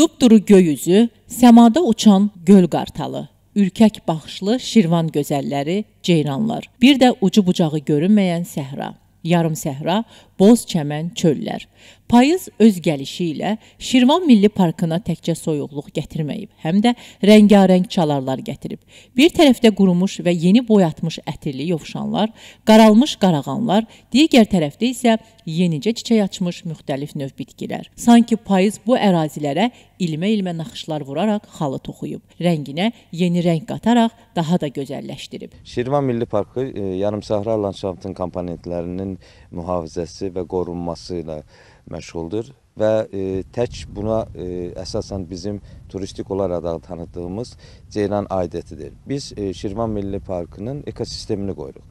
Dupduru göy üzü, səmada uçan göl qartalı, ürkək baxışlı Şirvan gözəlləri, ceyranlar. Bir də ucu bucağı görünməyən səhra, yarım səhra, boz çəmən çöllər. Payız öz gəlişi ilə Şirvan Milli Parkına təkcə soyuqluq gətirməyib, həm də rəngarəng çalarlar gətirib. Bir tərəfdə qurumuş və yeni boy atmış ətirli yovşanlar, qaralmış qarağanlar, digər tərəfdə isə yenicə çiçək açmış müxtəlif növ bitkilər. Sanki payız bu ərazilərə ilmə-ilmə naxışlar vuraraq xalı toxuyub, rənginə yeni rəng qataraq daha da gözəlləşdirib. Şirvan Milli Parkı e, yarımsəhra landşaftın komponentlərinin mühafizəsi və qorunması ilə məşğuldur və e, tək buna e, əsasən bizim turistik olaraq da tanıtdığımız Ceyran aidətidir. Biz e, Şirvan Milli Parkının ekosistemini qoyuruq.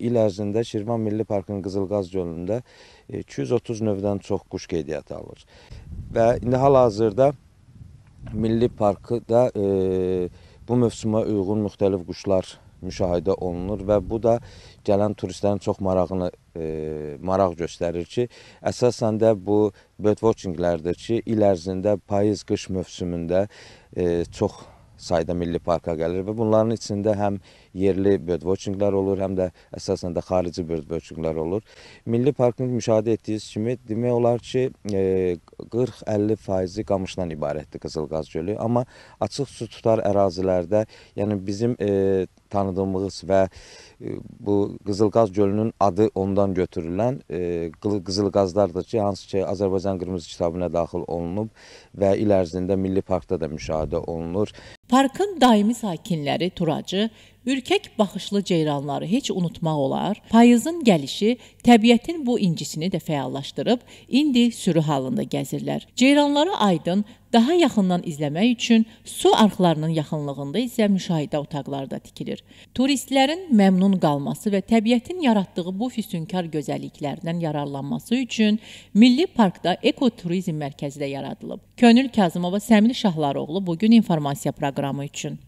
İl ərzində Şirvan Milli Parkının Qızılqaz gölündə e, 230 növdən çox quş qeydiyyatı alır. Və indi hal-hazırda Milli Parkı da e, bu mövsuma uyğun müxtəlif quşlar müşahidə olunur və bu da gələn turistlərin çox marağını e, maraq göstərir ki, əsasən də bu birdwatchinglərdir ki, il ərzində payız-qış mövsümündə e, çox sayda milli parka gəlir və bunların içində həm yerli birdwatchinglər olur, həm də əsasən də xarici birdwatchinglər olur. Milli parkın müşahidə etdiyiniz kimi demək olar ki, 40-50 e, faizi qamışdan ibarətdir Qızılqaz gölü, amma açıq su tutar ərazilərdə, yəni bizim e, tanıdığımız və e, bu Qızılqaz gölünün adı ondan götürülən Qızılqazlardır e, ki, hansı ki Azərbaycan qırmızı kitabına daxil olunub və il ərzində milli parkda da müşahidə olunur. Parkın daimi sakinləri turacı Ürkək baxışlı ceyranları heç unutmaq olar. Payızın gəlişi təbiətin bu incisini də fəallaşdırıb indi sürü halında gəzirlər. Ceyranları aydın daha yaxından izləmək üçün su arxlarının yaxınlığında isə müşahidə otaqları da tikilir. Turistlərin məmnun qalması və təbiətin yaratdığı bu füsunkar gözəlliklərdən yararlanması üçün Milli Parkda ekoturizm mərkəzi də yaradılıb. Könül Kazımova, Səmir Şahlar oğlu bu gün informasiya proqramı üçün